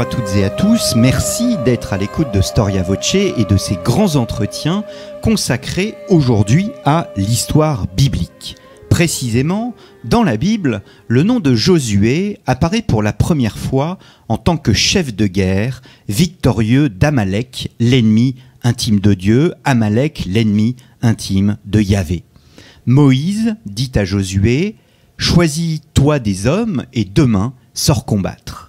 à toutes et à tous, merci d'être à l'écoute de Storia Voce et de ses grands entretiens consacrés aujourd'hui à l'histoire biblique. Précisément, dans la Bible, le nom de Josué apparaît pour la première fois en tant que chef de guerre, victorieux d'Amalek, l'ennemi intime de Dieu, Amalek, l'ennemi intime de Yahvé. Moïse dit à Josué, Choisis-toi des hommes et demain sors combattre.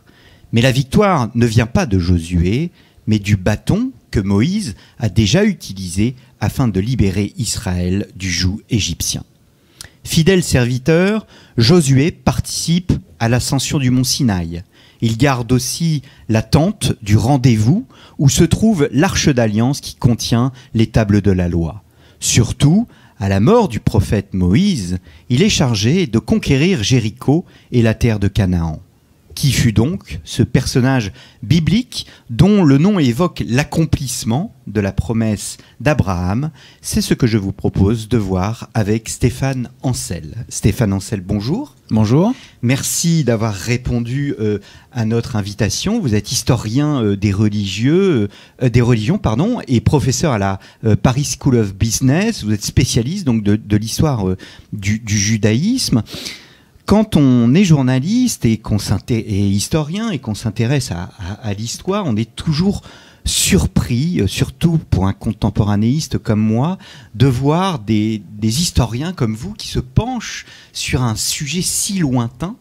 Mais la victoire ne vient pas de Josué, mais du bâton que Moïse a déjà utilisé afin de libérer Israël du joug égyptien. Fidèle serviteur, Josué participe à l'ascension du mont Sinaï. Il garde aussi la tente du rendez-vous où se trouve l'arche d'alliance qui contient les tables de la loi. Surtout, à la mort du prophète Moïse, il est chargé de conquérir Jéricho et la terre de Canaan qui fut donc ce personnage biblique dont le nom évoque l'accomplissement de la promesse d'Abraham, c'est ce que je vous propose de voir avec Stéphane Ancel. Stéphane Ancel, bonjour. Bonjour. Merci d'avoir répondu euh, à notre invitation. Vous êtes historien euh, des religieux, euh, des religions, pardon, et professeur à la Paris School of Business. Vous êtes spécialiste donc de, l'histoire du, du, judaïsme quand on est journaliste et, qu'on et historien et qu'on s'intéresse à, l'histoire, on est toujours surpris, euh, surtout pour un contemporanéiste comme moi, de voir des, historiens comme vous qui se penchent sur un sujet si lointain.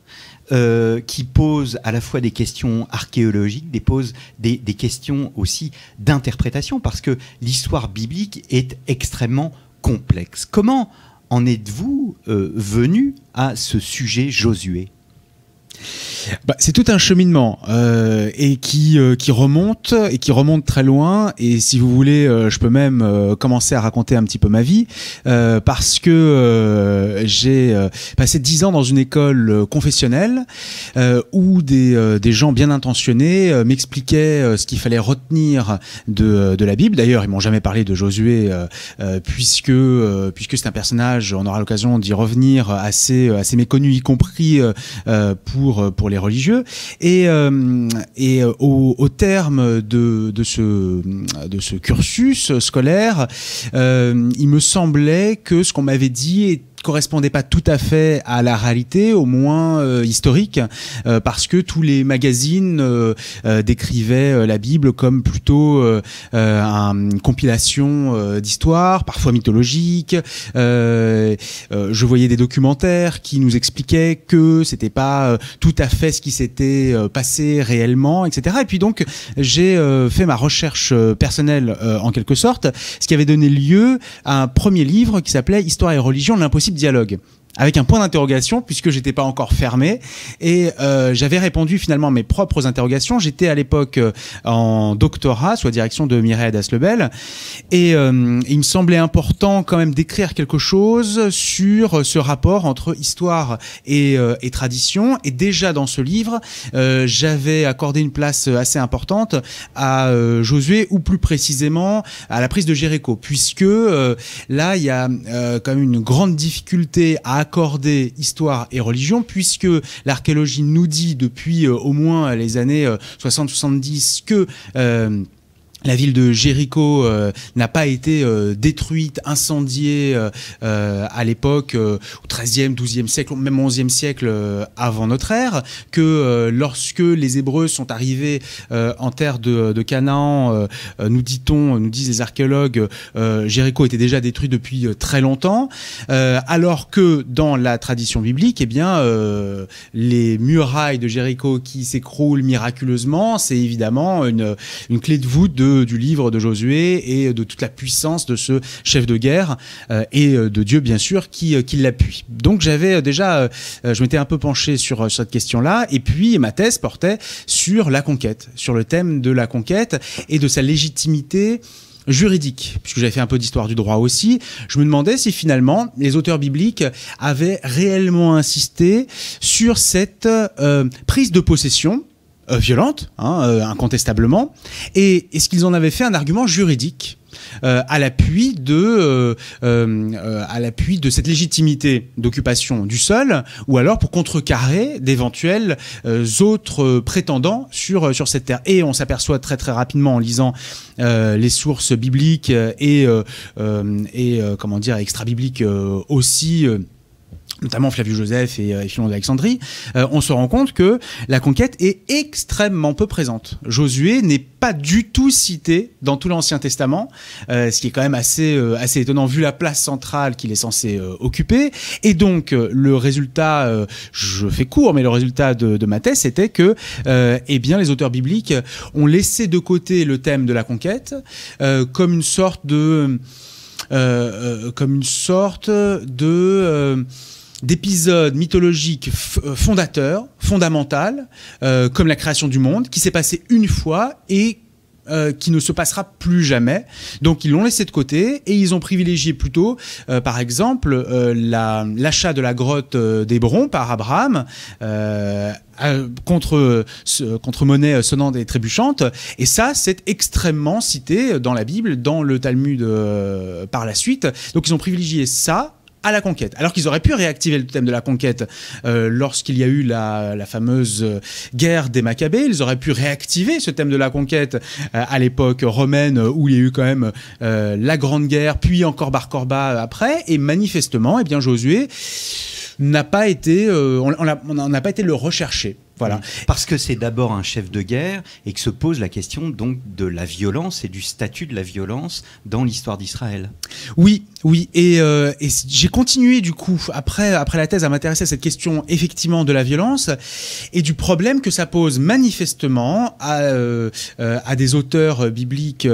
Euh, qui pose à la fois des questions archéologiques, des, des questions aussi d'interprétation, parce que l'histoire biblique est extrêmement complexe. Comment en êtes-vous euh, venu à ce sujet Josué bah, C'est tout un cheminement euh, et qui, euh, qui remonte et qui remonte très loin. Et si vous voulez, euh, je peux même commencer à raconter un petit peu ma vie parce que j'ai passé dix ans dans une école confessionnelle où des, gens bien intentionnés m'expliquaient ce qu'il fallait retenir de, de la Bible. D'ailleurs, ils m'ont jamais parlé de Josué puisque puisque c'est un personnage, on aura l'occasion d'y revenir assez assez méconnu, y compris pour euh, pour les religieux. Et, euh, et euh, au, au, terme de, de, ce, de ce cursus scolaire, il me semblait que ce qu'on m'avait dit correspondait pas tout à fait à la réalité, au moins euh, historique, euh, parce que tous les magazines euh, décrivaient la Bible comme plutôt une compilation d'histoires, parfois mythologiques. je voyais des documentaires qui nous expliquaient que c'était pas tout à fait ce qui s'était passé réellement, etc. Et puis donc j'ai fait ma recherche personnelle en quelque sorte, ce qui avait donné lieu à un premier livre qui s'appelait Histoire et religion, l'impossible type dialogue avec un point d'interrogation puisque j'étais pas encore fermé et euh, j'avais répondu finalement à mes propres interrogations. J'étais à l'époque euh, en doctorat sous la direction de Mireille Adas-Lebel et euh, il me semblait important quand même d'écrire quelque chose sur ce rapport entre histoire et, euh, et tradition et déjà dans ce livre euh, j'avais accordé une place assez importante à Josué ou plus précisément à la prise de Jéricho puisque là il y a quand même une grande difficulté à accorder histoire et religion, puisque l'archéologie nous dit depuis euh, au moins les années 60-70 euh, que... Euh, la ville de Jéricho euh, n'a pas été euh, détruite, incendiée euh, à l'époque au XIIIe, XIIe siècle, même XIe siècle avant notre ère, que lorsque les Hébreux sont arrivés en terre de, Canaan, nous dit-on, nous disent les archéologues, Jéricho était déjà détruit depuis très longtemps, alors que dans la tradition biblique, eh bien, les murailles de Jéricho qui s'écroulent miraculeusement, c'est évidemment une, une clé de voûte de du livre de Josué et de toute la puissance de ce chef de guerre euh, et euh, de Dieu, bien sûr, qui, euh, qui l'appuie. Donc j'avais déjà, je m'étais un peu penché sur, cette question-là, et puis ma thèse portait sur la conquête, sur le thème de la conquête et de sa légitimité juridique, puisque j'avais fait un peu d'histoire du droit aussi, je me demandais si finalement les auteurs bibliques avaient réellement insisté sur cette prise de possession euh, violente, hein, euh, incontestablement. Et est-ce qu'ils en avaient fait un argument juridique euh, à l'appui de à l'appui de cette légitimité d'occupation du sol, ou alors pour contrecarrer d'éventuels autres prétendants sur sur cette terre. Et on s'aperçoit très très rapidement en lisant les sources bibliques et et comment dire extra bibliques aussi notamment Flavius Joseph euh, et, Philon d'Alexandrie, euh, on se rend compte que la conquête est extrêmement peu présente. Josué n'est pas du tout cité dans tout l'Ancien Testament, euh, ce qui est quand même assez, assez étonnant vu la place centrale qu'il est censé occuper. Et donc le résultat, je fais court, mais le résultat de, de ma thèse, c'était que eh bien, les auteurs bibliques ont laissé de côté le thème de la conquête comme une sorte de... comme une sorte de d'épisodes mythologiques euh, fondateurs, fondamentales, euh, comme la création du monde, qui s'est passé une fois et euh, qui ne se passera plus jamais. Donc ils l'ont laissé de côté et ils ont privilégié plutôt, par exemple, l'achat de la grotte d'Hébron par Abraham. contre, contre monnaie sonnante et trébuchante. Et ça, c'est extrêmement cité dans la Bible, dans le Talmud par la suite. Donc ils ont privilégié ça à la conquête. Alors qu'ils auraient pu réactiver le thème de la conquête euh, lorsqu'il y a eu la, fameuse euh, guerre des Maccabées, ils auraient pu réactiver ce thème de la conquête euh, à l'époque romaine où il y a eu quand même la Grande Guerre, puis encore Bar Corba après, et manifestement, eh bien Josué n'a pas été, on n'a pas été le rechercher. Voilà, mm. parce que c'est d'abord un chef de guerre et que se pose la question donc de la violence et du statut de la violence dans l'histoire d'Israël. Oui, oui, et, euh, j'ai continué du coup après après la thèse à m'intéresser à cette question effectivement de la violence et du problème que ça pose manifestement à euh, euh, à des auteurs bibliques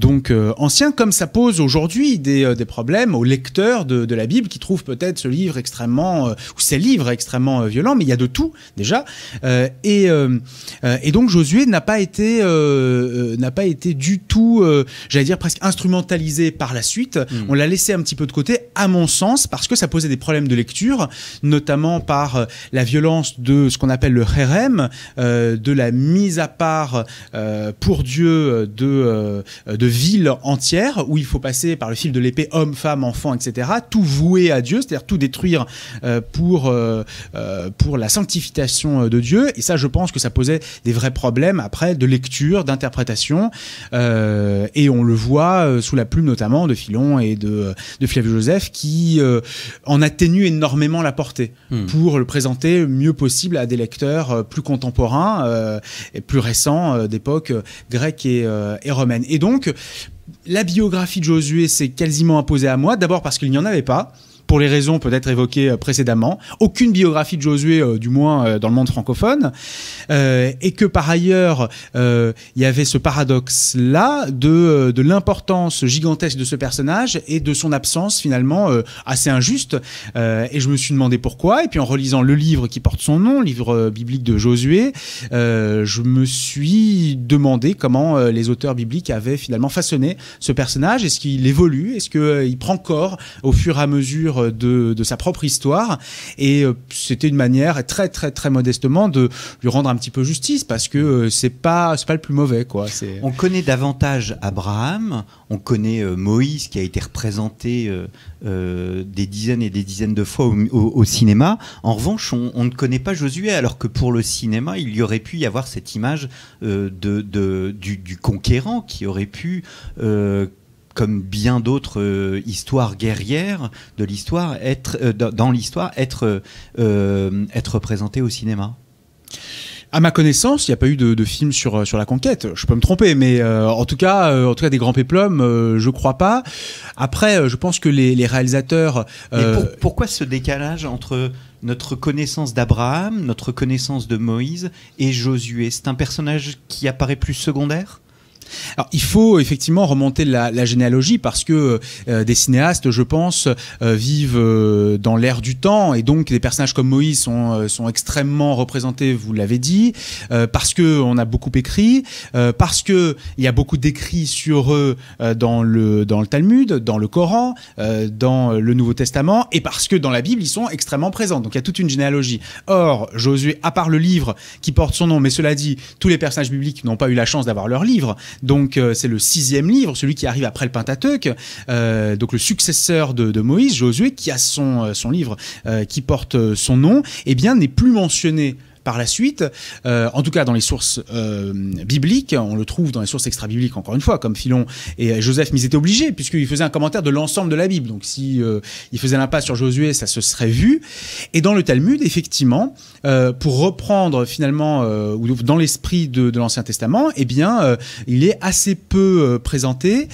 donc anciens comme ça pose aujourd'hui des, des problèmes aux lecteurs de, de la Bible qui trouvent peut-être ce livre extrêmement ou ces livres extrêmement violents, mais il y a de tout déjà euh, et, euh, euh, et donc Josué n'a pas été n'a pas été du tout, j'allais dire presque instrumentalisé par la suite. Hmm. On l'a laissé un petit peu de côté, à mon sens, parce que ça posait des problèmes de lecture, notamment par la violence de ce qu'on appelle le harem, de la mise à part pour Dieu de de villes entières où il faut passer par le fil de l'épée homme, femme, enfant, etc. Tout voué à Dieu, c'est-à-dire tout détruire pour pour la sanctification euh, de Dieu. Et ça, je pense que ça posait des vrais problèmes après de lecture, d'interprétation. Euh, et on le voit euh, sous la plume notamment de Philon et de, de Flavius Joseph qui en atténue énormément la portée hmm. pour le présenter mieux possible à des lecteurs plus contemporains et plus récents d'époque grecque et, et romaine. Et donc, la biographie de Josué s'est quasiment imposée à moi, d'abord parce qu'il n'y en avait pas pour les raisons peut-être évoquées euh, précédemment. Aucune biographie de Josué, euh, du moins euh, dans le monde francophone. et que par ailleurs, il y avait ce paradoxe-là de, de l'importance gigantesque de ce personnage et de son absence finalement assez injuste. et je me suis demandé pourquoi. Et puis en relisant le livre qui porte son nom, livre biblique de Josué, je me suis demandé comment les auteurs bibliques avaient finalement façonné ce personnage. Est-ce qu'il évolue Est-ce qu'il prend corps au fur et à mesure de, sa propre histoire. Et euh, c'était une manière très très très modestement de lui rendre un petit peu justice parce que euh, c'est pas pas le plus mauvais quoi. On connaît davantage Abraham, on connaît euh, Moïse qui a été représenté des dizaines et des dizaines de fois au, cinéma. En revanche, on, ne connaît pas Josué, alors que pour le cinéma, il y aurait pu y avoir cette image de, du, conquérant qui aurait pu comme bien d'autres euh, histoires guerrières de l'histoire, être euh, dans l'histoire, être euh, être représenté au cinéma. À ma connaissance, il n'y a pas eu de, film sur sur la conquête. Je peux me tromper, mais en tout cas, en tout cas des grands péplums, je crois pas. Après, je pense que les, réalisateurs. pourquoi ce décalage entre notre connaissance d'Abraham, notre connaissance de Moïse et Josué C'est un personnage qui apparaît plus secondaire alors, il faut effectivement remonter la, généalogie parce que euh, des cinéastes, je pense, euh, vivent euh, dans l'ère du temps et donc des personnages comme Moïse sont, extrêmement représentés, vous l'avez dit, parce qu'on a beaucoup écrit, parce qu'il y a beaucoup d'écrits sur eux dans le dans le Talmud, dans le Coran, dans le Nouveau Testament et parce que dans la Bible ils sont extrêmement présents. Donc il y a toute une généalogie. Or, Josué, à part le livre qui porte son nom, mais cela dit, tous les personnages bibliques n'ont pas eu la chance d'avoir leur livre. Donc euh, c'est le sixième livre, celui qui arrive après le Pentateuque, euh, donc le successeur de, Moïse, Josué, qui a son, euh, son livre qui porte son nom, eh bien n'est plus mentionné par la suite, euh, en tout cas dans les sources euh, bibliques, on le trouve dans les sources extra-bibliques encore une fois, comme Philon et euh, Joseph, mais ils étaient obligés, puisqu'ils faisaient un commentaire de l'ensemble de la Bible. Donc si faisaient l'impasse sur Josué, ça se serait vu. Et dans le Talmud, effectivement, pour reprendre finalement, dans l'esprit de, de l'Ancien Testament, eh bien, il est assez peu présenté.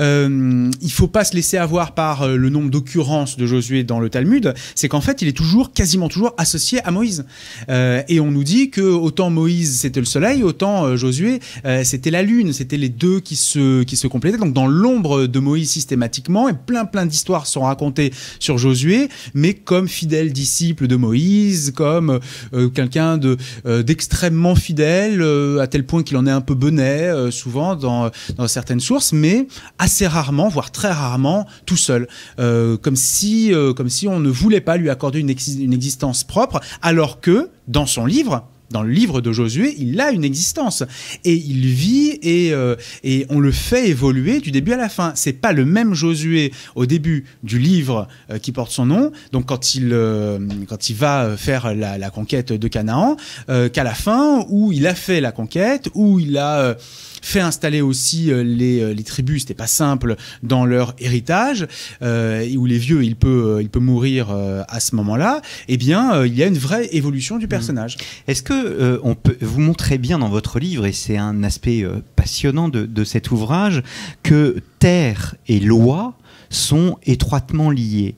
il faut pas se laisser avoir par le nombre d'occurrences de Josué dans le Talmud, c'est qu'en fait, il est toujours, quasiment toujours, associé à Moïse. Et et on nous dit que autant Moïse c'était le soleil, autant euh, Josué euh, c'était la lune, c'était les deux qui se, qui se complétaient. Donc dans l'ombre de Moïse systématiquement, et plein plein d'histoires sont racontées sur Josué, mais comme fidèle disciple de Moïse, comme euh, quelqu'un de d'extrêmement fidèle, à tel point qu'il en est un peu benet souvent dans, dans certaines sources, mais assez rarement, voire très rarement, tout seul, comme si comme si on ne voulait pas lui accorder une, une existence propre, alors que dans son livre, dans le livre de Josué, il a une existence et il vit et, euh, et on le fait évoluer du début à la fin. C'est pas le même Josué au début du livre euh, qui porte son nom, donc quand il, euh, quand il va faire la, conquête de Canaan, qu'à la fin où il a fait la conquête, où il a fait installer aussi les, les tribus, c'était pas simple, dans leur héritage, où les vieux, il peut, il peut mourir à ce moment-là, eh bien, il y a une vraie évolution du mmh. personnage. Est-ce que euh, on peut, vous montrez bien dans votre livre, et c'est un aspect euh, passionnant de, cet ouvrage, que terre et loi sont étroitement liées.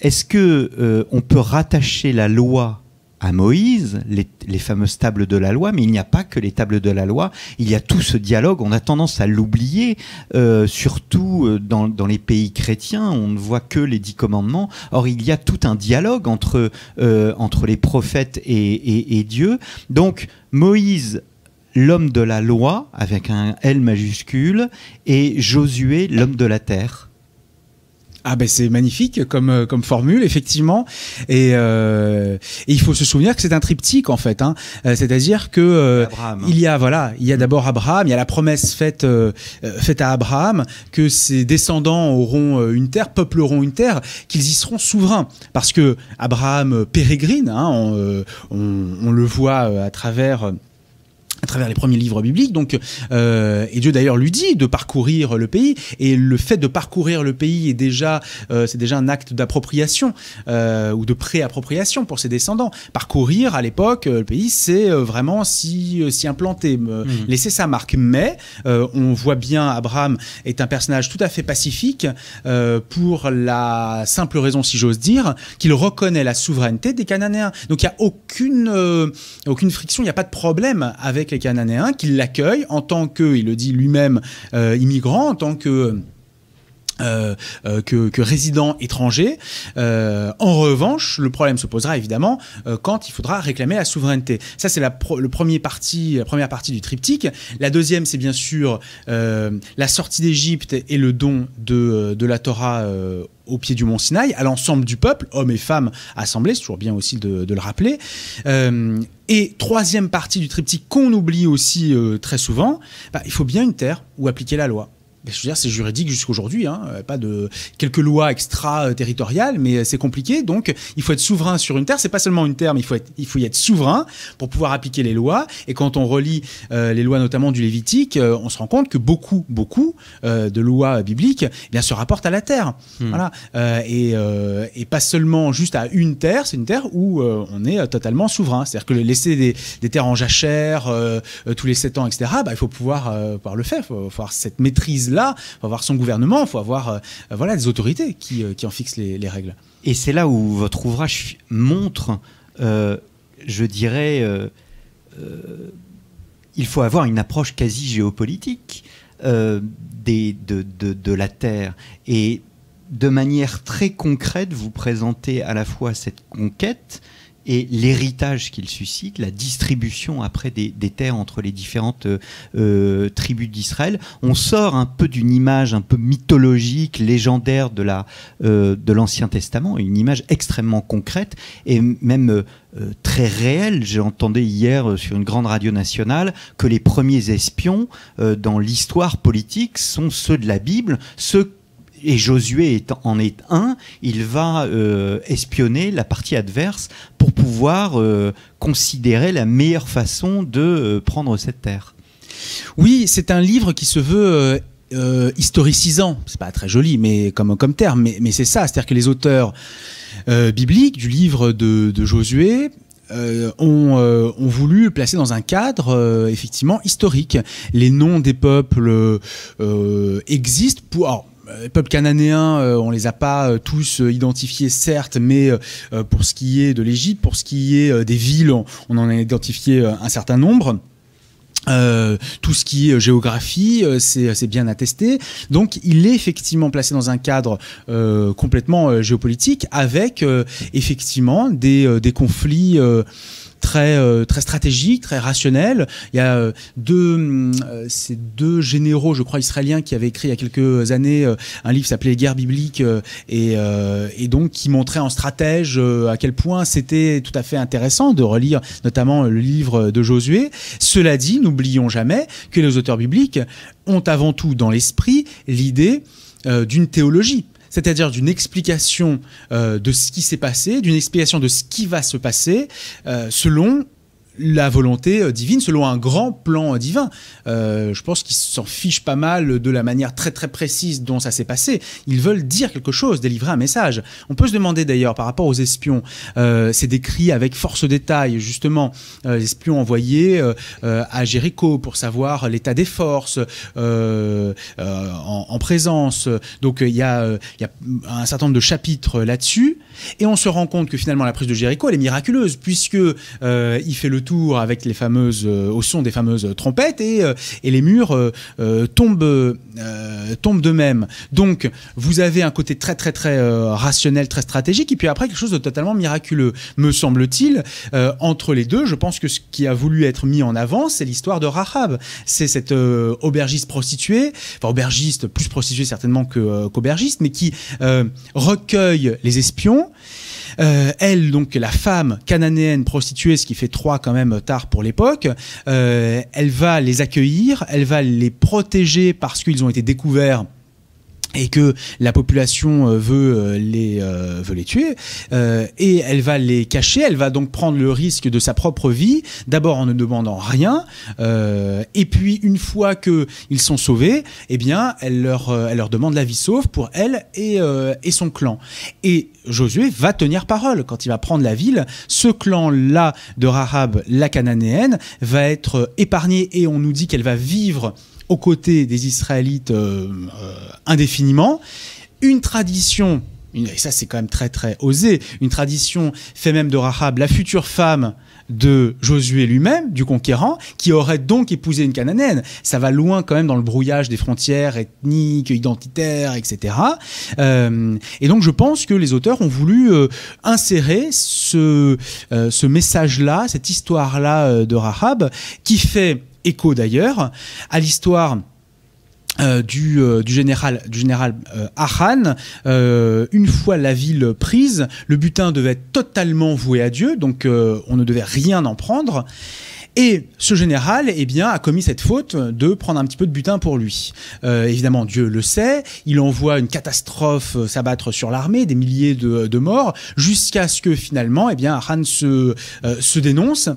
Est-ce que euh, on peut rattacher la loi à Moïse, les, fameuses tables de la loi, mais il n'y a pas que les tables de la loi, il y a tout ce dialogue, on a tendance à l'oublier, euh, surtout euh, dans, les pays chrétiens, on ne voit que les dix commandements, or il y a tout un dialogue entre, euh, entre les prophètes et, et Dieu. Donc Moïse, l'homme de la loi, avec un L majuscule, et Josué, l'homme de la terre. Ah ben c'est magnifique comme, euh, comme formule, effectivement. Euh, et, il faut se souvenir que c'est un triptyque, en fait. Hein. Euh, c'est-à-dire que il y a voilà, il y a d'abord Abraham, il y a la promesse faite, faite à Abraham que ses descendants auront une terre, peupleront une terre, qu'ils y seront souverains. Parce que Abraham pérégrine, hein, on, on, le voit à travers à travers les premiers livres bibliques. Donc, euh, et Dieu d'ailleurs lui dit de parcourir le pays. Et le fait de parcourir le pays est déjà, euh, c'est déjà un acte d'appropriation euh, ou de préappropriation pour ses descendants. Parcourir à l'époque euh, le pays, c'est euh, vraiment s'y si, implanter, mhm. laisser sa marque. Mais on voit bien Abraham est un personnage tout à fait pacifique pour la simple raison, si j'ose dire, qu'il reconnaît la souveraineté des Cananéens. Donc il n'y a aucune, aucune friction, il n'y a pas de problème avec les Cananéens, qu'il l'accueillent en tant que, il le dit lui-même, euh, immigrant, en tant que euh, euh, que, que, résident étranger. Euh, en revanche, le problème se posera évidemment quand il faudra réclamer la souveraineté. Ça, c'est la, première partie du triptyque. La deuxième, c'est bien sûr la sortie d'Égypte et le don de, la Torah au pied du mont Sinaï, à l'ensemble du peuple, hommes et femmes assemblés, c'est toujours bien aussi de, le rappeler. et troisième partie du triptyque qu'on oublie aussi très souvent, bah, il faut bien une terre où appliquer la loi je veux dire, c'est juridique jusqu'aujourd'hui, hein. Euh, pas de quelques lois extraterritoriales, euh, mais euh, c'est compliqué. Donc, il faut être souverain sur une terre. C'est pas seulement une terre, mais il faut, il faut y être souverain pour pouvoir appliquer les lois. Et quand on relit les lois, notamment du Lévitique, on se rend compte que beaucoup, beaucoup de lois bibliques, eh bien, se rapportent à la terre. Hmm. Voilà. Et, pas seulement juste à une terre. C'est une terre où on est totalement souverain. C'est-à-dire que laisser des, des, terres en jachère tous les sept ans, etc. Bah, il faut pouvoir, pouvoir le faire. Il faut avoir cette maîtrise là, il faut avoir son gouvernement, il faut avoir euh, euh, voilà, des autorités qui, euh, en fixent les, règles. Et c'est là où votre ouvrage montre, je dirais, il faut avoir une approche quasi géopolitique de, de, la Terre. Et de manière très concrète, vous présentez à la fois cette conquête, et l'héritage qu'il suscite, la distribution après des, terres entre les différentes euh, euh, tribus d'Israël. On sort un peu d'une image un peu mythologique, légendaire de la euh, de l'Ancien Testament, une image extrêmement concrète et même très réelle. J'ai entendu hier sur une grande radio nationale que les premiers espions dans l'histoire politique sont ceux de la Bible, ceux et Josué en est un, il va euh, espionner la partie adverse pour pouvoir euh, considérer la meilleure façon de euh, prendre cette terre. Oui, c'est un livre qui se veut historicisant. C'est pas très joli, mais comme, comme terme, mais, c'est ça. C'est-à-dire que les auteurs bibliques du livre de, Josué ont, voulu placer dans un cadre effectivement historique. Les noms des peuples existent pour. Euh, les peuples cananéens, euh, on les a pas euh, tous identifiés, certes, mais pour ce qui est de l'Égypte, pour ce qui est des villes, on, en a identifié un certain nombre. tout ce qui est géographie, c'est bien attesté. Donc il est effectivement placé dans un cadre complètement géopolitique avec effectivement des conflits très euh, très stratégique, très rationnel. Il y a euh, deux euh, ces deux généraux, je crois israéliens, qui avaient écrit il y a quelques années un livre s'appelait Guerre biblique et, et donc qui montrait en stratège à quel point c'était tout à fait intéressant de relire notamment le livre de Josué. Cela dit, n'oublions jamais que les auteurs bibliques ont avant tout dans l'esprit l'idée d'une théologie c'est-à-dire d'une explication euh, de ce qui s'est passé, d'une explication de ce qui va se passer, euh, selon la volonté euh, divine selon un grand plan euh, divin. Euh, je pense qu'ils s'en fichent pas mal de la manière très très précise dont ça s'est passé. Ils veulent dire quelque chose, délivrer un message. On peut se demander d'ailleurs par rapport aux espions, c'est décrit avec force détail justement, les espions envoyés à Jéricho pour savoir l'état des forces en, présence. Donc il y, a, un certain nombre de chapitres là-dessus et on se rend compte que finalement la prise de Jéricho elle est miraculeuse puisque il fait le tour avec les fameuses, euh, au son des fameuses euh, trompettes et, euh, et les murs tombent, tombent de même Donc vous avez un côté très très très rationnel, très stratégique et puis après quelque chose de totalement miraculeux, me semble-t-il. entre les deux, je pense que ce qui a voulu être mis en avant, c'est l'histoire de Rahab. C'est cette aubergiste prostituée, enfin aubergiste plus prostituée certainement qu'aubergiste, mais qui recueille les espions euh, elle, donc la femme cananéenne prostituée, ce qui fait trois quand même tard pour l'époque, euh, elle va les accueillir, elle va les protéger parce qu'ils ont été découverts et que la population euh, veut euh, les, euh, veut les tuer, et elle va les cacher, elle va donc prendre le risque de sa propre vie, d'abord en ne demandant rien, et puis une fois qu'ils sont sauvés, eh bien, elle leur, elle leur demande la vie sauve pour elle et, et son clan. Et Josué va tenir parole quand il va prendre la ville. Ce clan-là de Rahab, la cananéenne, va être épargné et on nous dit qu'elle va vivre aux côtés des Israélites euh, euh, indéfiniment. Une tradition et ça c'est quand même très très osé, une tradition fait même de Rahab la future femme de Josué lui-même, du conquérant, qui aurait donc épousé une Cananéenne. Ça va loin quand même dans le brouillage des frontières ethniques, identitaires, etc. Euh, et donc je pense que les auteurs ont voulu insérer ce message-là, cette histoire-là de Rahab, qui fait écho d'ailleurs, à l'histoire euh, euh, du, général, du général euh, une fois la ville prise, le butin devait être totalement voué à Dieu, donc on ne devait rien en prendre. Et ce général, eh bien, a commis cette faute de prendre un petit peu de butin pour lui. Euh, évidemment, Dieu le sait. Il envoie une catastrophe euh, s'abattre sur l'armée, des milliers de, morts, jusqu'à ce que finalement, eh bien, Han euh, se, dénonce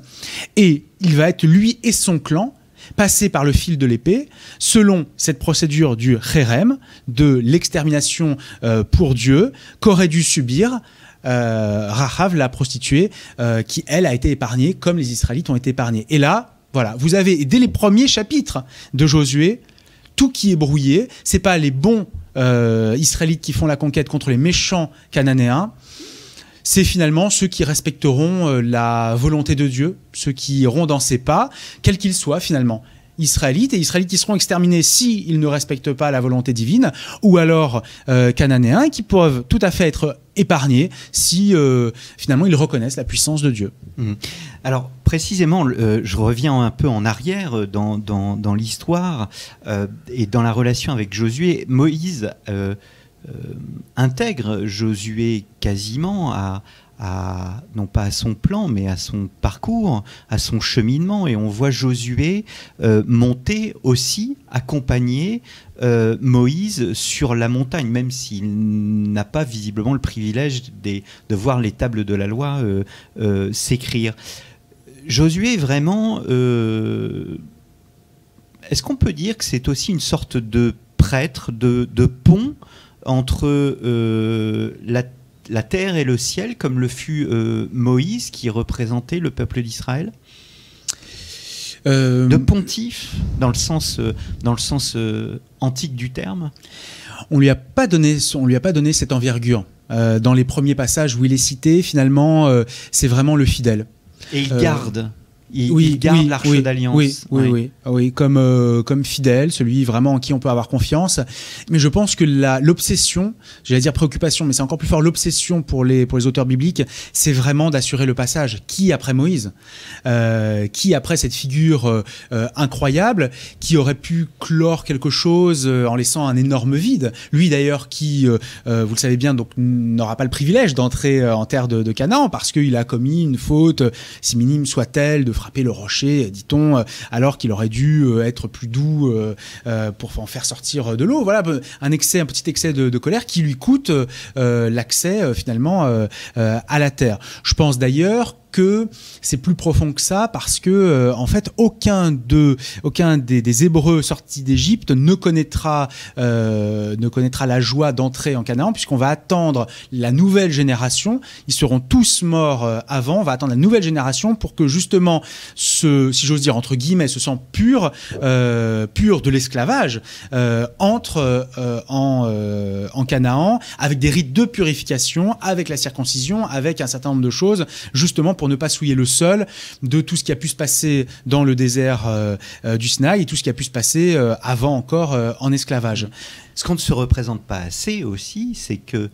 et il va être lui et son clan passé par le fil de l'épée, selon cette procédure du Kherem, de l'extermination pour Dieu, qu'aurait dû subir euh, Rahav, la prostituée, euh, qui elle a été épargnée comme les Israélites ont été épargnés. Et là, voilà, vous avez dès les premiers chapitres de Josué, tout qui est brouillé, c'est pas les bons euh, Israélites qui font la conquête contre les méchants cananéens, c'est finalement ceux qui respecteront la volonté de Dieu, ceux qui iront dans ses pas, quels qu'ils soient finalement israélites, et israélites qui seront exterminés s'ils ils ne respectent pas la volonté divine, ou alors euh, cananéens qui peuvent tout à fait être épargnés si euh, finalement ils reconnaissent la puissance de Dieu. Mmh. Alors précisément, euh, je reviens un peu en arrière dans, dans, dans l'histoire et dans la relation avec Josué. Moïse intègre Josué quasiment à, non pas à son plan, mais à son parcours, à son cheminement. Et on voit Josué euh, monter aussi, accompagner euh, Moïse sur la montagne, même s'il n'a pas visiblement le privilège de voir les tables de la loi euh, s'écrire. Josué vraiment... Est-ce qu'on peut dire que c'est aussi une sorte de prêtre, de, pont entre la la terre et le ciel, comme le fut euh, Moïse qui représentait le peuple d'Israël euh... De pontife, dans le sens, euh, dans le sens euh, antique du terme on ne lui a pas donné cette envergure dans les premiers passages où il est cité finalement c'est vraiment le fidèle et il garde il, oui, garde l'arche d'alliance. Oui, oui, ah oui. comme, euh, comme fidèle, celui vraiment en qui on peut avoir confiance. Mais je pense que l'obsession, j'allais dire préoccupation, mais c'est encore plus fort, l'obsession pour les, pour les auteurs bibliques, c'est vraiment d'assurer le passage. Qui après Moïse euh, Qui après cette figure euh, incroyable qui aurait pu clore quelque chose en laissant un énorme vide Lui d'ailleurs qui, vous le savez bien, donc n'aura pas le privilège d'entrer en terre de, de Canaan parce qu'il a commis une faute, si minime soit-elle, de le rocher, dit-on, euh, alors qu'il aurait dû euh, être plus doux euh, pour en faire sortir de l'eau. Voilà, un excès, un petit excès de, de colère qui lui coûte l'accès finalement à la terre. Je pense d'ailleurs que c'est plus profond que ça parce que euh, en fait aucun de aucun des, Hébreux sortis d'Égypte ne connaîtra euh, ne connaîtra la joie d'entrer en Canaan puisqu'on va attendre la nouvelle génération. Ils seront tous morts euh, avant. On va attendre la nouvelle génération pour que justement ce si j'ose dire entre guillemets se sang pur pur de l'esclavage entre en, en Canaan avec des rites de purification, avec la circoncision, avec un certain nombre de choses justement pour pour ne pas souiller le sol de tout ce qui a pu se passer dans le désert euh, euh, du Sinaï et tout ce qui a pu se passer euh, avant encore en esclavage. Ce qu'on ne se représente pas assez aussi, c'est que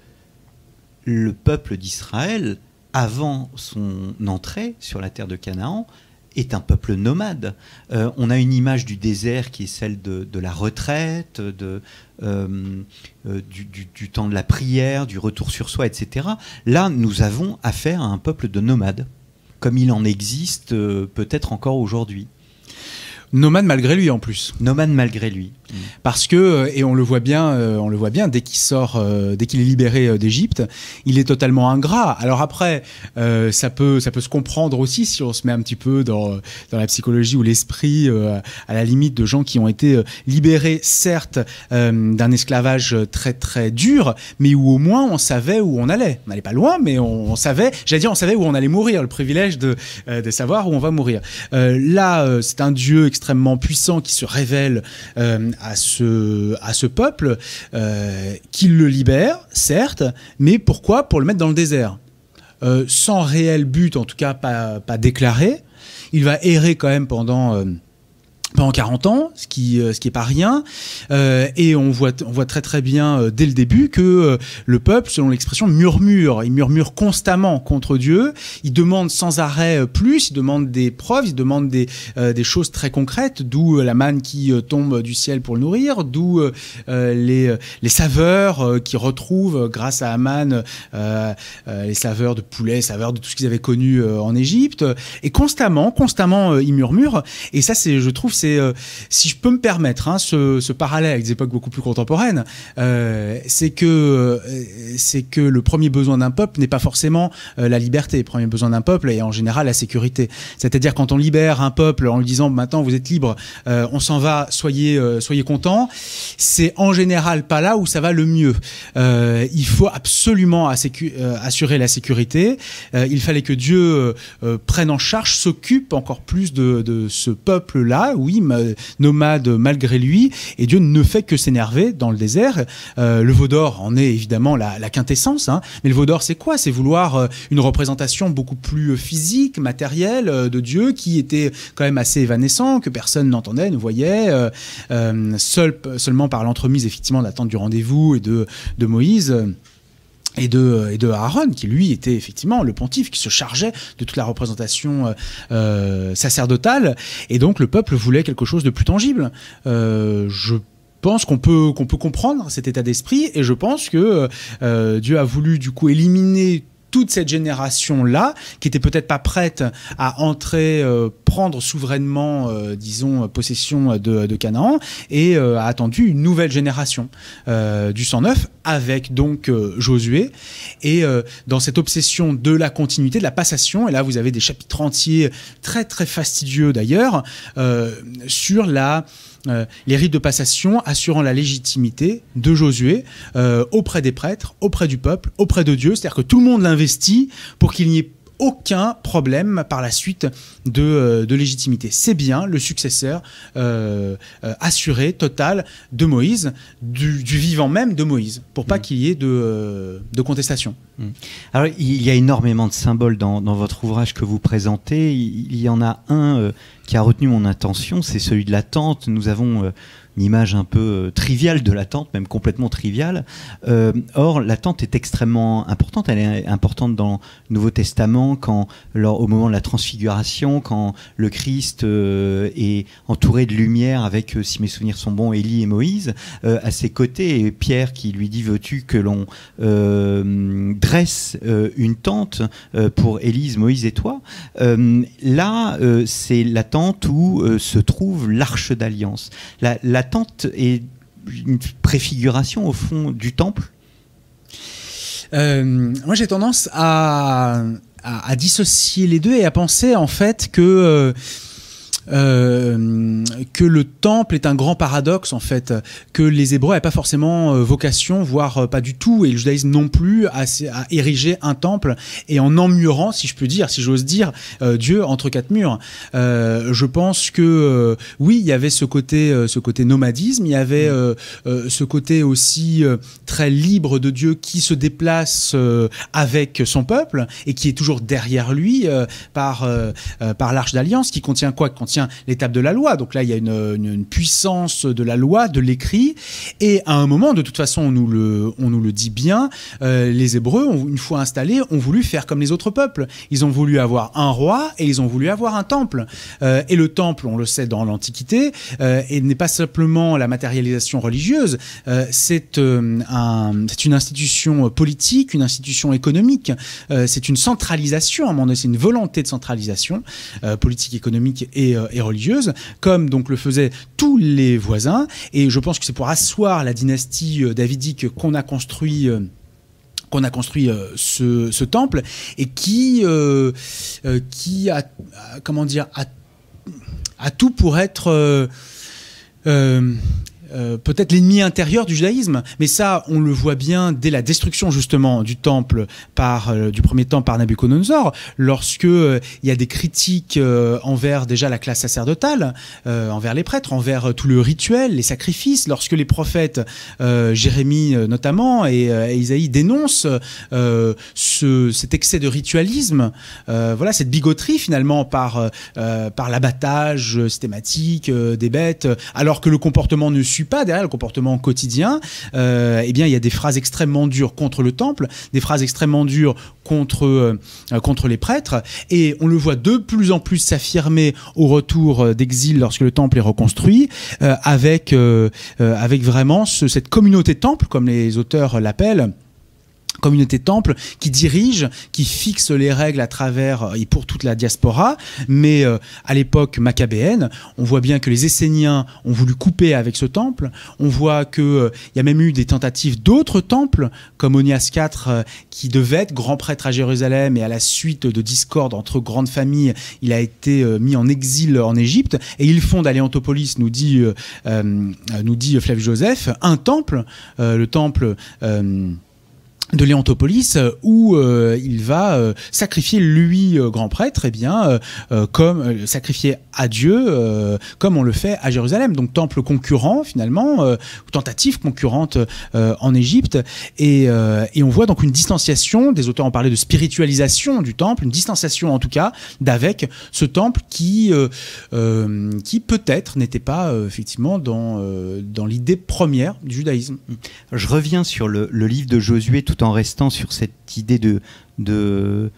le peuple d'Israël, avant son entrée sur la terre de Canaan, est un peuple nomade. on a une image du désert qui est celle de, la retraite, de, du, du temps de la prière, du retour sur soi, etc. Là, nous avons affaire à un peuple de nomades comme il en existe euh, peut-être encore aujourd'hui. Nomade malgré lui en plus. Nomade malgré lui. Mm. Parce que, euh, et on le voit bien, euh, on le voit bien dès qu'il sort, euh, dès qu'il est libéré d'Égypte, il est totalement ingrat. Alors après, ça, peut, ça peut se comprendre aussi si on se met un petit peu dans, la psychologie ou l'esprit, à la limite, de gens qui ont été libérés, certes, d'un esclavage très très dur, mais où au moins on savait où on allait. On n'allait pas loin, mais on, savait, j'allais dire, on savait où on allait mourir, le privilège de, savoir où on va mourir. là, c'est un dieu extrêmement puissant qui se révèle euh, à ce, à ce peuple euh, qu'il le libère, certes, mais pourquoi Pour le mettre dans le désert. Euh, sans réel but, en tout cas pas, pas déclaré. Il va errer quand même pendant... Euh, pendant 40 ans, ce qui euh, ce qui est pas rien, euh, et on voit on voit très très bien euh, dès le début que euh, le peuple, selon l'expression, murmure, il murmure constamment contre Dieu, il demande sans arrêt plus, il demande des preuves, il demande des des choses très concrètes, d'où la manne qui tombe du ciel pour le nourrir, d'où les les saveurs qui retrouvent grâce à euh, les saveurs de poulet, les saveurs de tout ce qu'ils avaient connu en Égypte, et constamment constamment il murmure, et ça c'est je trouve c'est, euh, si je peux me permettre, hein, ce, parallèle avec des époques beaucoup plus contemporaines, euh, c'est que euh, c'est que le premier besoin d'un peuple n'est pas forcément la liberté. Le premier besoin d'un peuple est en général la sécurité. C'est-à-dire quand on libère un peuple en lui disant maintenant vous êtes libre, on s'en va, soyez soyez contents, c'est en général pas là où ça va le mieux. il faut absolument assurer la sécurité. il fallait que Dieu prenne en charge, s'occupe encore plus de, de ce peuple-là, où oui, nomade malgré lui, et Dieu ne fait que s'énerver dans le désert. Euh, le veau en est évidemment la, quintessence, hein. mais le veau d'or c'est quoi C'est vouloir euh, une représentation beaucoup plus euh, physique, matérielle de Dieu, qui était quand même assez évanescent, que personne n'entendait, ne voyait, seulement par l'entremise effectivement de l'attente du rendez-vous et de Moïse et de, et Aaron, qui lui était effectivement le pontife, qui se chargeait de toute la représentation euh, euh, sacerdotale. Et donc le peuple voulait quelque chose de plus tangible. Euh, je pense qu'on peut, qu'on peut comprendre cet état d'esprit, et je pense que Dieu a voulu du coup éliminer toute cette génération-là, qui était peut-être pas prête à entrer, euh, prendre souverainement, euh, disons, possession de, Canaan, et euh, a attendu une nouvelle génération du 109, avec donc Josué, et dans cette obsession de la continuité, de la passation, et là vous avez des chapitres entiers, très très fastidieux d'ailleurs, sur la euh, les rites de passation assurant la légitimité de Josué euh, auprès des prêtres, auprès du peuple, auprès de Dieu. C'est-à-dire que tout le monde l'investit pour qu'il n'y ait aucun problème par la suite de, euh, légitimité. C'est bien le successeur euh, euh, assuré, total de Moïse, du, vivant même de Moïse, pour pas mm. qu'il y ait de, contestation. Mm. Alors, il y a énormément de symboles dans, votre ouvrage que vous présentez. Il y en a un qui a retenu mon attention, c'est celui de la tente. Nous avons image un peu euh, triviale de l'attente, même complètement triviale. Euh, or, l'attente est extrêmement importante. Elle est importante dans le Nouveau Testament, quand, lors, au moment de la transfiguration, quand le Christ euh, est entouré de lumière avec, euh, si mes souvenirs sont bons, Élie et Moïse, à ses côtés, et Pierre qui lui dit Veux-tu que l'on dresse une tente pour Élise, Moïse et toi Là, c'est l'attente où se trouve l'arche d'alliance. La, l'attente est une préfiguration au fond du temple euh, Moi j'ai tendance à, dissocier les deux et à penser en fait que euh, euh, que le temple est un grand paradoxe en fait, que les Hébreux n'avaient pas forcément euh, vocation, voire euh, pas du tout, et le judaïsme non plus, à, ériger un temple et en emmurant, si je peux dire, si j'ose dire, Dieu entre quatre murs. je pense que oui, il y avait ce côté, ce côté nomadisme, il y avait mm. ce côté aussi très libre de Dieu qui se déplace avec son peuple et qui est toujours derrière lui par par l'arche d'alliance qui contient quoi l'étape de la loi. Donc là, il y a une, puissance de la loi, de l'écrit. Et à un moment, de toute façon, on nous le, on nous le dit bien, euh, les Hébreux, une fois installés, ont voulu faire comme les autres peuples. Ils ont voulu avoir un roi et ils ont voulu avoir un temple. Euh, et le temple, on le sait dans l'Antiquité, euh, n'est pas simplement la matérialisation religieuse, c'est une institution politique, une institution économique, c'est une centralisation, à un moment donné, c'est une volonté de centralisation politique, économique et euh, et religieuse, comme donc le faisaient tous les voisins. Et je pense que c'est pour asseoir la dynastie euh, davidique qu'on a construit euh, qu'on a construit ce, temple et qui, qui a, comment dire, a, tout pour être euh, peut-être l'ennemi intérieur du judaïsme. Mais ça, on le voit bien dès la destruction justement du temple par euh, du premier temps par Nabucodonosor, lorsque euh, il y a des critiques envers déjà la classe sacerdotale, envers les prêtres, envers tout le rituel, les sacrifices, lorsque les prophètes, Jérémie notamment et, Isaïe dénoncent cet excès de ritualisme, voilà cette bigoterie finalement par par l'abattage systématique des bêtes, alors que le comportement ne suit pas derrière le comportement quotidien, euh, eh bien, il y a des phrases extrêmement dures contre le temple, des phrases extrêmement dures contre, euh, euh, contre les prêtres, et on le voit de plus en plus s'affirmer au retour d'exil lorsque le temple est reconstruit, avec, avec vraiment cette communauté temple, comme les auteurs l'appellent communauté temple qui dirige, qui fixe les règles à travers euh, et pour toute la diaspora. Mais euh, à l'époque maccabéenne, on voit bien que les Esséniens ont voulu couper avec ce temple. On voit qu'il euh, y a même eu des tentatives d'autres temples, comme Onias IV, qui devait être grand prêtre à Jérusalem et à la suite de discordes entre grandes familles, il a été mis en exil en Égypte. Et il fonde à nous dit, nous dit Flavius Joseph, un temple, le temple de Léontopolis euh, où euh, il va euh, sacrifier lui grand prêtre et eh bien comme sacrifier à Dieu comme on le fait à Jérusalem donc temple concurrent finalement ou tentative concurrente en Égypte et, et, on voit donc une distanciation des auteurs ont parlé de spiritualisation du temple une distanciation en tout cas d'avec ce temple qui qui peut-être n'était pas effectivement dans dans l'idée première du judaïsme je reviens sur le, livre de Josué tout en restant sur cette idée bah, de,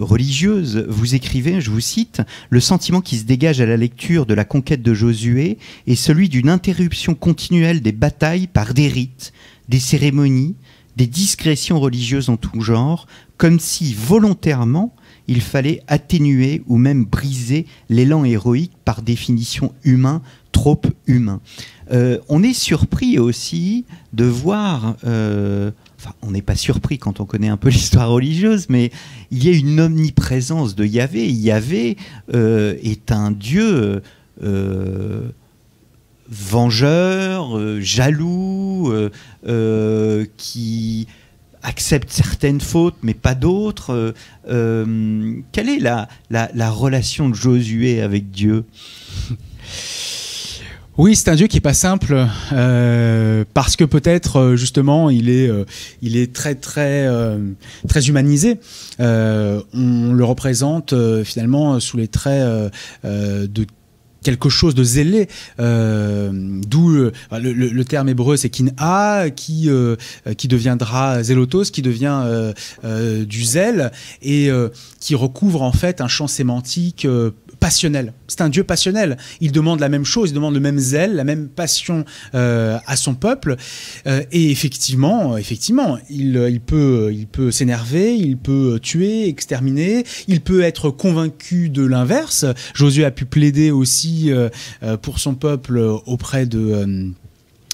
religieuse, vous écrivez, je vous cite, le sentiment qui se dégage à la lecture de la conquête de Josué est celui d'une interruption continuelle des batailles par des rites, des cérémonies, des discrétions religieuses en tout genre, comme si volontairement il fallait atténuer ou même briser l'élan héroïque par définition humain, trop humain. Euh, on est surpris aussi de voir euh, on n'est pas surpris quand on connaît un peu l'histoire religieuse, mais il y a une omniprésence de Yahvé. Yahvé euh, est un Dieu euh, vengeur, euh, jaloux, qui accepte certaines fautes, mais pas d'autres. quelle est la relation de Josué avec Dieu Oui, c'est un Dieu qui n'est pas simple euh, parce que peut-être euh, justement euh, il est très très très humanisé. on le représente finalement sous les traits de quelque chose de zélé, d'où le, terme hébreu c'est kin'a, qui, qui deviendra zélotos, qui devient du zèle, et qui recouvre en fait un champ sémantique passionnel. C'est un Dieu passionnel. Il demande la même chose, il demande le même zèle, la même passion euh, à son peuple. Euh, et effectivement, effectivement, il, peut, il peut s'énerver, il peut tuer, exterminer, il peut être convaincu de l'inverse. Josué a pu plaider aussi euh, pour son peuple auprès de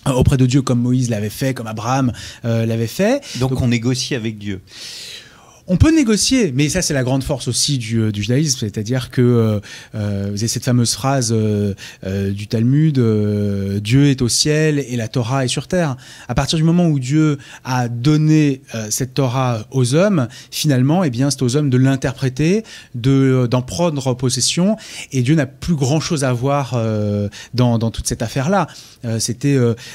auprès de Dieu comme Moïse l'avait fait, comme Abraham l'avait fait. Donc on négocie avec Dieu. On peut négocier, mais ça c'est la grande force aussi du, euh, judaïsme, c'est-à-dire que euh, euh, vous avez cette fameuse phrase euh, du Talmud, Dieu est au ciel et la Torah est sur terre. À partir du moment où Dieu a donné cette Torah aux hommes, finalement, eh bien c'est aux hommes de l'interpréter, de d'en prendre possession, et Dieu n'a plus grand-chose à voir dans, toute cette affaire-là. C'était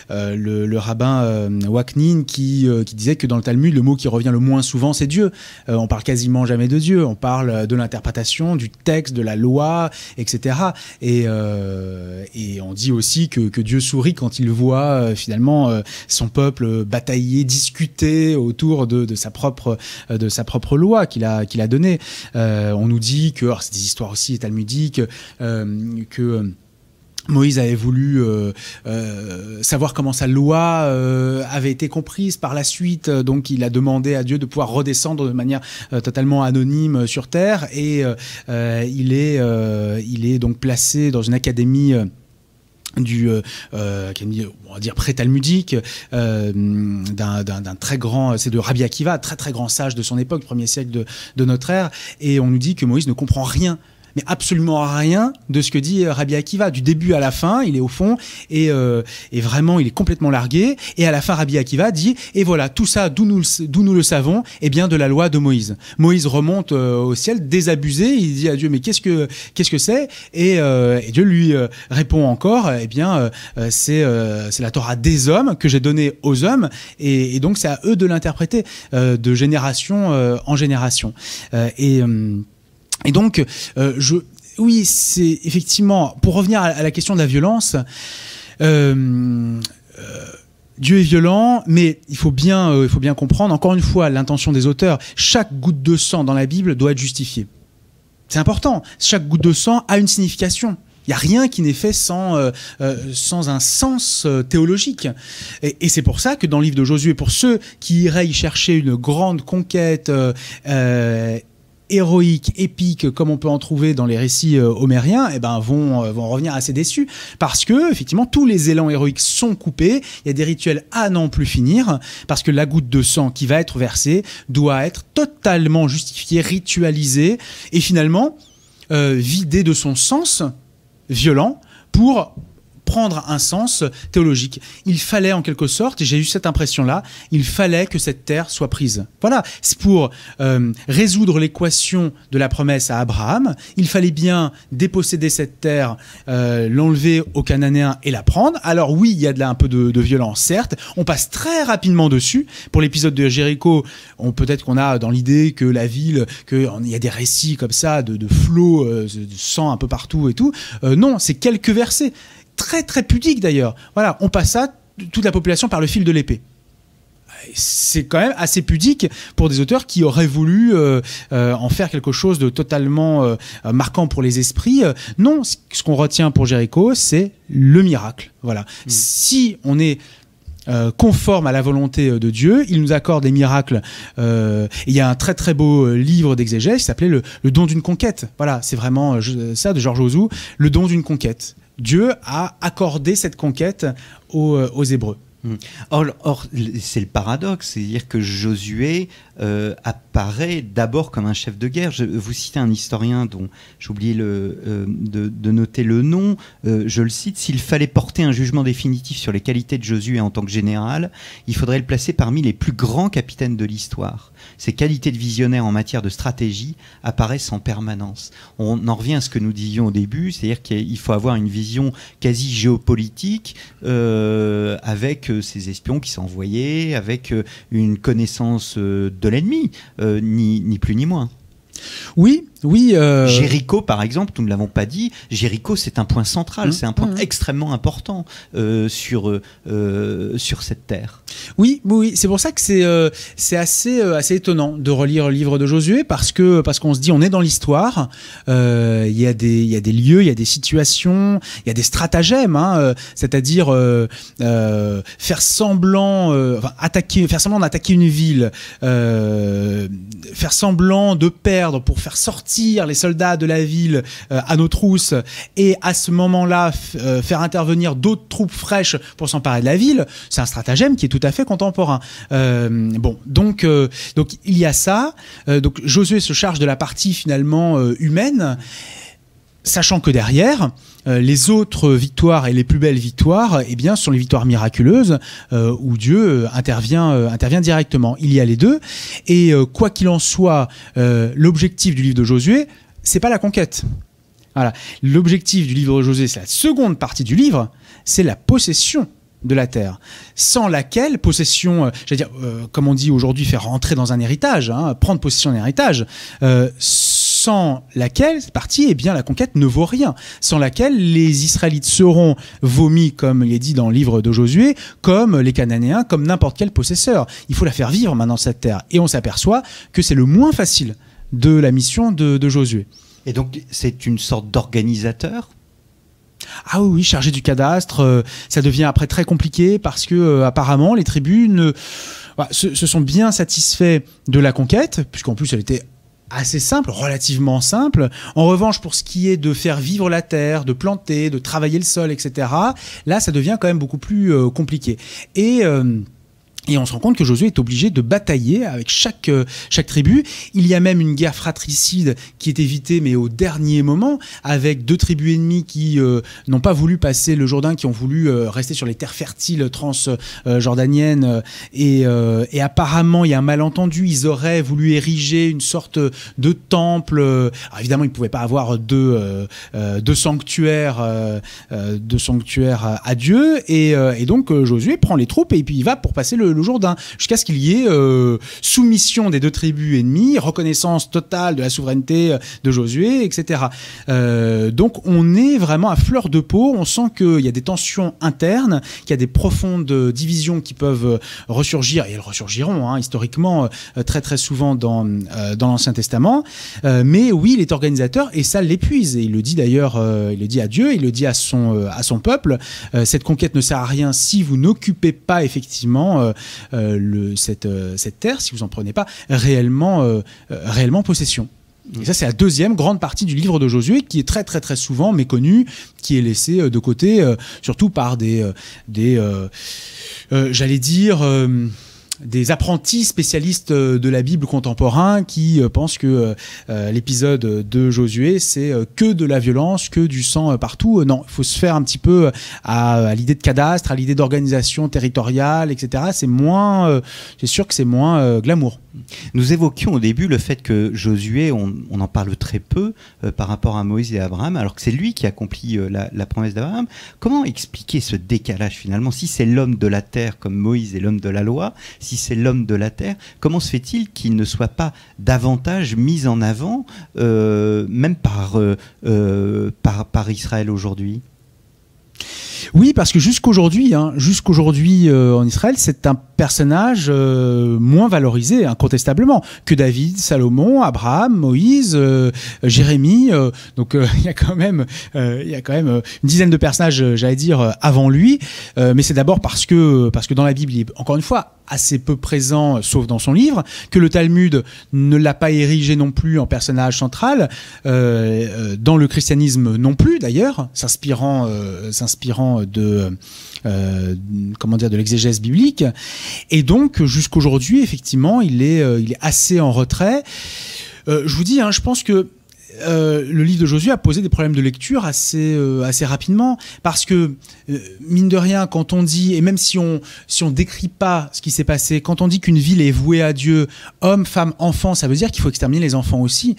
le, le, rabbin Waknin qui, qui disait que dans le Talmud, le mot qui revient le moins souvent, c'est Dieu. Euh, on parle quasiment jamais de Dieu. On parle euh, de l'interprétation, du texte, de la loi, etc. Et, euh, et on dit aussi que, Dieu sourit quand il voit finalement son peuple batailler, discuter autour de, sa propre de sa propre loi qu'il a qu'il a donnée. on nous dit que alors c'est des histoires aussi talmudiques que Moïse avait voulu euh, euh, savoir comment sa loi euh, avait été comprise par la suite, donc il a demandé à Dieu de pouvoir redescendre de manière totalement anonyme sur terre, et il est il est donc placé dans une académie du euh, on va dire pré-talmudique d'un très grand c'est de Rabbi Akiva très très grand sage de son époque premier siècle de, notre ère et on nous dit que Moïse ne comprend rien mais absolument rien de ce que dit euh, Rabbi Akiva. Du début à la fin, il est au fond euh, et, vraiment, il est complètement largué. Et à la fin, Rabbi Akiva dit Et voilà, tout ça, d'où nous, nous, le savons Eh bien, de la loi de Moïse. Moïse remonte euh, au ciel, désabusé. Il dit à Dieu Mais qu'est-ce que qu'est-ce que c'est et, Dieu lui répond encore Eh bien, c'est la Torah des hommes que j'ai donnée aux hommes. Et, et donc, c'est à eux de l'interpréter de génération en génération. et. Hum, et donc, euh, je, oui, c'est effectivement, pour revenir à, la question de la violence, euh, euh, Dieu est violent, mais il faut bien, il faut bien comprendre, encore une fois, l'intention des auteurs, chaque goutte de sang dans la Bible doit être justifiée. C'est important, chaque goutte de sang a une signification. Il n'y a rien qui n'est fait sans, sans un sens théologique. Et, c'est pour ça que dans le livre de Josué, pour ceux qui iraient y chercher une grande conquête euh, héroïques, épiques, comme on peut en trouver dans les récits euh, homériens, eh ben, vont, euh, vont revenir assez déçus parce que, effectivement, tous les élans héroïques sont coupés. Il y a des rituels à n'en plus finir parce que la goutte de sang qui va être versée doit être totalement justifiée, ritualisée et finalement euh, vidée de son sens violent pour prendre un sens théologique. Il fallait en quelque sorte, et j'ai eu cette impression-là, il fallait que cette terre soit prise. Voilà, c'est pour euh, résoudre l'équation de la promesse à Abraham, il fallait bien déposséder cette terre, euh, l'enlever aux Cananéens et la prendre. Alors oui, il y a de là un peu de, violence, certes, on passe très rapidement dessus. Pour l'épisode de Jéricho, on peut-être qu'on a dans l'idée que la ville, qu'il y a des récits comme ça de, flots, euh, de sang un peu partout et tout. non, c'est quelques versets très très pudique d'ailleurs. Voilà, on passe ça, toute la population, par le fil de l'épée c'est quand même assez pudique pour des auteurs qui auraient voulu euh, euh, en faire quelque chose de totalement euh, marquant pour les esprits. Non, ce qu'on retient pour Jéricho, c'est le miracle. Voilà. Mm. Si on est conforme à la volonté de Dieu, il nous accorde des miracles. il y a un très très beau livre d'exégèse qui s'appelait le, don d'une conquête. Voilà, c'est vraiment ça de Georges Ozou, le don d'une conquête. Dieu a accordé cette conquête aux, euh, Hébreux. Hmm. Or, c'est le paradoxe, c'est-à-dire que Josué euh, a apparaît d'abord comme un chef de guerre. Je, vous citez un historien dont j'ai oublié le, euh, de, noter le nom. Euh, je le cite s'il fallait porter un jugement définitif sur les qualités de Josué en tant que général, il faudrait le placer parmi les plus grands capitaines de l'histoire. Ses qualités de visionnaire en matière de stratégie apparaissent en permanence. On en revient à ce que nous disions au début, c'est-à-dire qu'il faut avoir une vision quasi géopolitique euh, avec ces espions qui sont envoyés, avec une connaissance de l'ennemi. Euh, ni, plus ni moins. Oui, oui. Euh, Jéricho, par exemple, nous ne l'avons pas dit. Jéricho, c'est un point central, mmh. c'est un point mmh. extrêmement important euh, sur sur cette terre. Oui, oui, c'est pour ça que c'est c'est assez assez étonnant de relire le livre de Josué parce que parce qu'on se dit on est dans l'histoire. Il y a des des lieux, il y a des situations, il y a des stratagèmes, hein, c'est-à-dire faire semblant, faire semblant d'attaquer une ville, semblant de perdre pour faire sortir les soldats de la ville euh, à nos trousses et à ce moment-là euh, faire intervenir d'autres troupes fraîches pour s'emparer de la ville, c'est un stratagème qui est tout à fait contemporain. Euh, bon, donc, donc il y a ça. donc Josué se charge de la partie finalement humaine, sachant que derrière, euh, les autres victoires et les plus belles victoires, eh bien, sont les victoires miraculeuses euh, où Dieu euh, intervient, intervient directement. Il y a les deux. Et quoi qu'il en soit, l'objectif du livre de Josué, c'est pas la conquête. Voilà. L'objectif du livre de Josué, c'est la seconde partie du livre, c'est la possession de la terre, sans laquelle possession, je j'allais dire, comme on dit aujourd'hui, faire rentrer dans un héritage, hein, prendre possession d'un héritage, sans laquelle, cette partie, eh bien, la conquête ne vaut rien, sans laquelle les Israélites seront vomis, comme il est dit dans le livre de Josué, comme les Cananéens, comme n'importe quel possesseur. Il faut la faire vivre maintenant, cette terre. Et on s'aperçoit que c'est le moins facile de la mission de, Josué. Et donc, c'est une sorte d'organisateur ah oui, chargé du cadastre, euh, ça devient après très compliqué parce que euh, apparemment les tribus bah, se, se, sont bien satisfaits de la conquête, puisqu'en plus elle était assez simple, relativement simple. En revanche, pour ce qui est de faire vivre la terre, de planter, de travailler le sol, etc., là, ça devient quand même beaucoup plus euh, compliqué. Et euh, et on se rend compte que Josué est obligé de batailler avec chaque, euh, chaque tribu. Il y a même une guerre fratricide qui est évitée, mais au dernier moment, avec deux tribus ennemies qui euh, n'ont pas voulu passer le Jourdain, qui ont voulu euh, rester sur les terres fertiles transjordaniennes. Et, et, apparemment, il y a un malentendu. Ils auraient voulu ériger une sorte de temple. Alors évidemment, ils ne pouvaient pas avoir deux, deux sanctuaires, de sanctuaires à Dieu. Et, et donc, Josué prend les troupes et puis il va pour passer le jour d'un, jusqu'à ce qu'il y ait euh, soumission des deux tribus ennemies, reconnaissance totale de la souveraineté euh, de Josué, etc. Euh, donc on est vraiment à fleur de peau, on sent qu'il y a des tensions internes, qu'il y a des profondes divisions qui peuvent ressurgir, et elles ressurgiront hein, historiquement très très souvent dans, dans l'Ancien Testament, mais oui, il est organisateur et ça l'épuise, et il le dit d'ailleurs, il le dit à Dieu, il le dit à son, à son peuple, cette conquête ne sert à rien si vous n'occupez pas effectivement euh, le, cette, euh, cette, terre si vous n'en prenez pas réellement, euh, réellement possession. Et ça, c'est la deuxième grande partie du livre de Josué qui est très très très souvent méconnue, qui est laissée de côté, surtout par des, des j'allais dire, des apprentis spécialistes euh, de la Bible contemporain qui euh, pensent que euh, l'épisode de Josué, c'est que de la violence, que du sang partout. Non, il faut se faire un petit peu à, l'idée de cadastre, à l'idée d'organisation territoriale, etc. C'est moins, c'est sûr que c'est moins glamour. Nous évoquions au début le fait que Josué, on, en parle très peu par rapport à Moïse et Abraham, alors que c'est lui qui accomplit la, promesse d'Abraham. Comment expliquer ce décalage finalement Si c'est l'homme de la terre comme Moïse et l'homme de la loi, c'est l'homme de la Terre, comment se fait-il qu'il ne soit pas davantage mis en avant, euh, même euh, euh, par, par, Israël aujourd'hui oui, parce que jusqu'aujourd'hui, hein, jusqu'aujourd'hui en Israël, c'est un personnages euh, moins valorisés incontestablement, que David, Salomon, Abraham, Moïse, euh, Jérémie. Euh, donc il y a quand même, il y a quand même une dizaine de personnages, j'allais dire, avant lui. mais c'est d'abord parce que, parce que dans la Bible, il est, encore une fois, assez peu présent, sauf dans son livre, que le Talmud ne l'a pas érigé non plus en personnage central, dans le christianisme non plus d'ailleurs, s'inspirant, s'inspirant de euh, comment dire, de l'exégèse biblique. Et donc, jusqu'aujourd'hui, effectivement, il est, euh, il assez en retrait. Euh, je vous dis, hein, je pense que le livre de Josué a posé des problèmes de lecture assez, assez rapidement, parce que, mine de rien, quand on dit, et même si on si on décrit pas ce qui s'est passé, quand on dit qu'une ville est vouée à Dieu, homme, femme, enfant, ça veut dire qu'il faut exterminer les enfants aussi.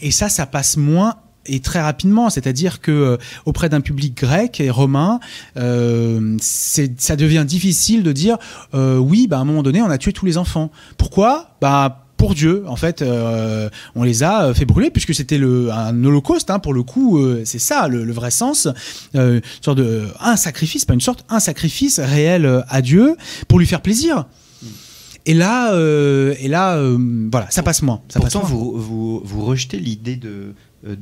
et ça, ça passe moins et très rapidement, c'est-à-dire que euh, auprès d'un public grec et romain, euh, ça devient difficile de dire euh, oui, bah, à un moment donné, on a tué tous les enfants. Pourquoi bah, pour Dieu, en fait, euh, on les a fait brûler puisque c'était un holocauste hein, pour le coup, c'est ça le, vrai sens, sorte de un sacrifice, pas une sorte, un sacrifice réel à Dieu pour lui faire plaisir. Et là, et là, voilà, ça passe moins. Ça Pourtant, Vous, vous, vous rejetez l'idée de euh,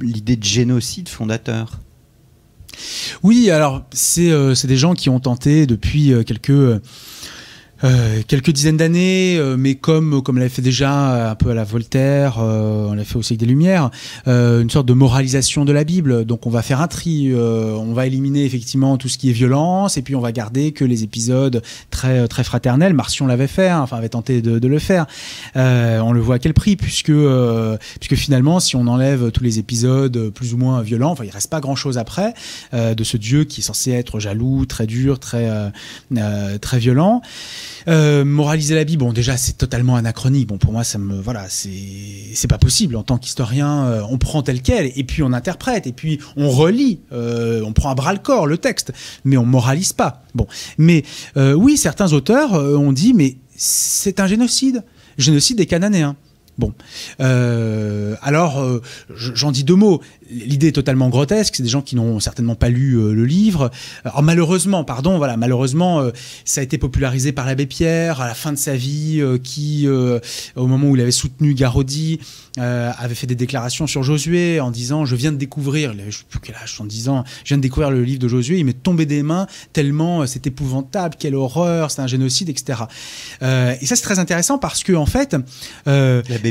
l'idée de génocide fondateur Oui, alors c'est euh, des gens qui ont tenté depuis euh, quelques euh, quelques dizaines d'années, euh, mais comme comme l'avait fait déjà un peu à la Voltaire, euh, on l'a fait aussi avec des Lumières, une sorte de moralisation de la Bible. Donc on va faire un tri, on va éliminer effectivement tout ce qui est violence, et puis on va garder que les épisodes très très fraternels. Marcion l'avait fait, hein, enfin avait tenté de, de le faire. on le voit à quel prix, puisque puisque finalement si on enlève tous les épisodes plus ou moins violents, enfin il reste pas grand chose après de ce Dieu qui est censé être jaloux, très dur, très très violent. Euh, moraliser la Bible, bon déjà c'est totalement anachronique. Bon pour moi ça me voilà c'est pas possible en tant qu'historien. Euh, on prend tel quel et puis on interprète et puis on relit, euh, on prend à bras le corps le texte, mais on moralise pas. Bon mais oui certains auteurs ont dit mais c'est un génocide, génocide des Cananéens. Bon. Euh, alors, euh, j'en dis deux mots. L'idée est totalement grotesque. C'est des gens qui n'ont certainement pas lu euh, le livre. Alors, malheureusement, pardon, voilà, malheureusement, ça a été popularisé par l'abbé Pierre à la fin de sa vie, qui, au moment où il avait soutenu Garaudy, avait fait des déclarations sur Josué en disant Je viens de découvrir, je ne sais plus quel âge, en disant Je viens de découvrir le livre de Josué, il m'est tombé des mains tellement c'est épouvantable, quelle horreur, c'est un génocide, etc. et ça, c'est très intéressant parce que, en fait.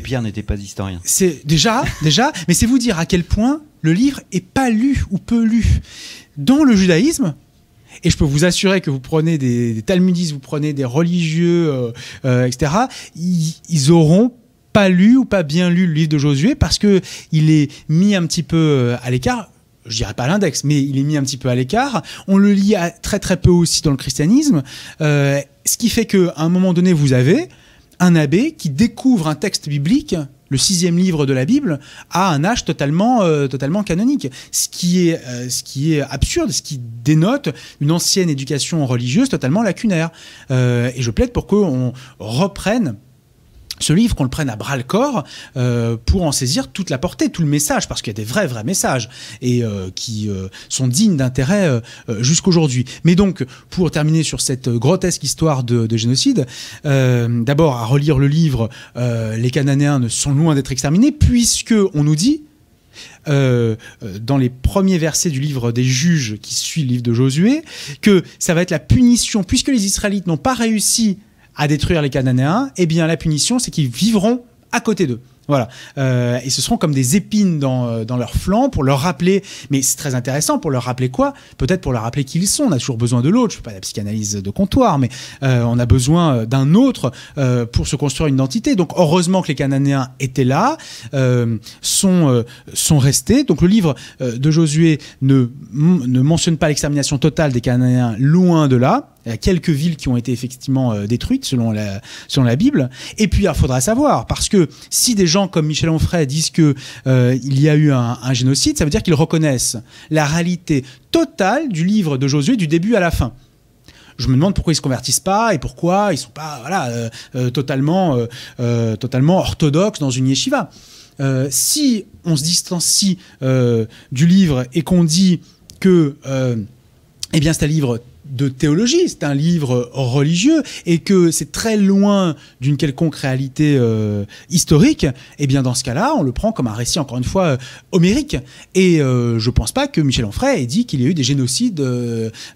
Pierre n'était pas historien. C'est déjà, déjà, mais c'est vous dire à quel point le livre est pas lu ou peu lu. Dans le judaïsme, et je peux vous assurer que vous prenez des, talmudistes, vous prenez des religieux, euh, euh, etc., ils, n'auront auront pas lu ou pas bien lu le livre de Josué parce que il est mis un petit peu euh, à l'écart. Je dirais pas l'index, mais il est mis un petit peu à l'écart. On le lit très très peu aussi dans le christianisme, ce qui fait qu'à un moment donné, vous avez un abbé qui découvre un texte biblique le sixième livre de la Bible a un âge totalement, euh, totalement canonique. Ce qui, est, euh, ce qui est absurde, ce qui dénote une ancienne éducation religieuse totalement lacunaire. Euh, et je plaide pour qu'on reprenne ce livre, qu'on le prenne à bras le corps euh, pour en saisir toute la portée, tout le message, parce qu'il y a des vrais, vrais messages et euh, qui euh, sont dignes d'intérêt jusqu'aujourd'hui. Mais donc, pour terminer sur cette grotesque histoire de, génocide, d'abord à relire le livre, les Cananéens ne sont loin d'être exterminés, puisque on nous dit dans les premiers versets du livre des juges qui suit le livre de Josué, que ça va être la punition, puisque les Israélites n'ont pas réussi à détruire les Cananéens, eh bien la punition, c'est qu'ils vivront à côté d'eux. Voilà. Euh, et ce seront comme des épines dans, euh, leur flanc pour leur rappeler, mais c'est très intéressant, pour leur rappeler quoi Peut-être pour leur rappeler qui ils sont. On a toujours besoin de l'autre. Je ne fais pas de la psychanalyse de comptoir, mais euh, on a besoin d'un autre pour se construire une identité. Donc heureusement que les Cananéens étaient là, sont, sont restés. Donc le livre de Josué ne, mentionne pas l'extermination totale des Cananéens, loin de là. Il y a quelques villes qui ont été effectivement détruites selon la, selon la Bible. Et puis il faudra savoir, parce que si des gens gens comme Michel Onfray disent que euh, il y a eu un, génocide, ça veut dire qu'ils reconnaissent la réalité totale du livre de Josué du début à la fin je me demande pourquoi ils se convertissent pas et pourquoi ils sont pas voilà euh, euh, totalement totalement orthodoxes dans une yeshiva. si on se distancie du livre et qu'on dit que eh bien c'est un livre de théologie, c'est un livre religieux, et que c'est très loin d'une quelconque réalité euh, historique, eh bien dans ce cas-là, on le prend comme un récit, encore une fois, euh, homérique. Et je euh, je pense pas que Michel Onfray ait dit qu'il y a eu des génocides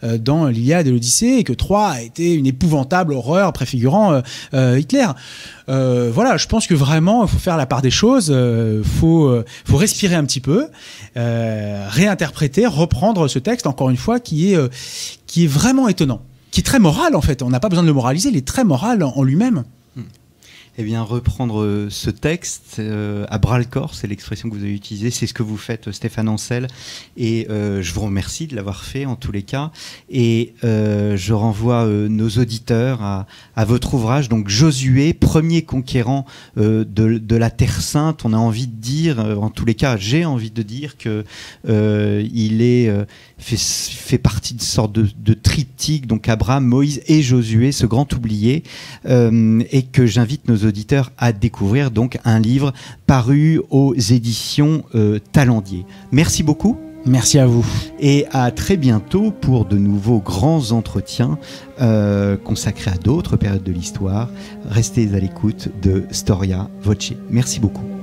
dans l'Iliade et l'Odyssée, et que Troie a été une épouvantable horreur préfigurant Hitler. voilà, je pense que vraiment, il faut faire la part des choses, il faut, faut respirer un petit peu, réinterpréter, reprendre ce texte, encore une fois, qui est, qui est vraiment étonnant, qui est très moral en fait. On n'a pas besoin de le moraliser, il est très moral en, lui-même. Eh bien, reprendre euh, ce texte euh, à bras le corps, c'est l'expression que vous avez utilisée, c'est ce que vous faites, Stéphane Ancel, et euh, je vous remercie de l'avoir fait en tous les cas. Et je renvoie nos auditeurs à, votre ouvrage, donc Josué, premier conquérant de, la Terre Sainte. On a envie de dire, en tous les cas, j'ai envie de dire que il est fait, partie de sorte de, de, triptyque, donc Abraham, Moïse et Josué, ce grand oublié, euh, et que j'invite nos auditeurs à découvrir donc un livre paru aux éditions euh, Talendier. Merci beaucoup. Merci à vous. Et à très bientôt pour de nouveaux grands entretiens euh, consacrés à d'autres périodes de l'histoire. Restez à l'écoute de Storia Voce. Merci beaucoup.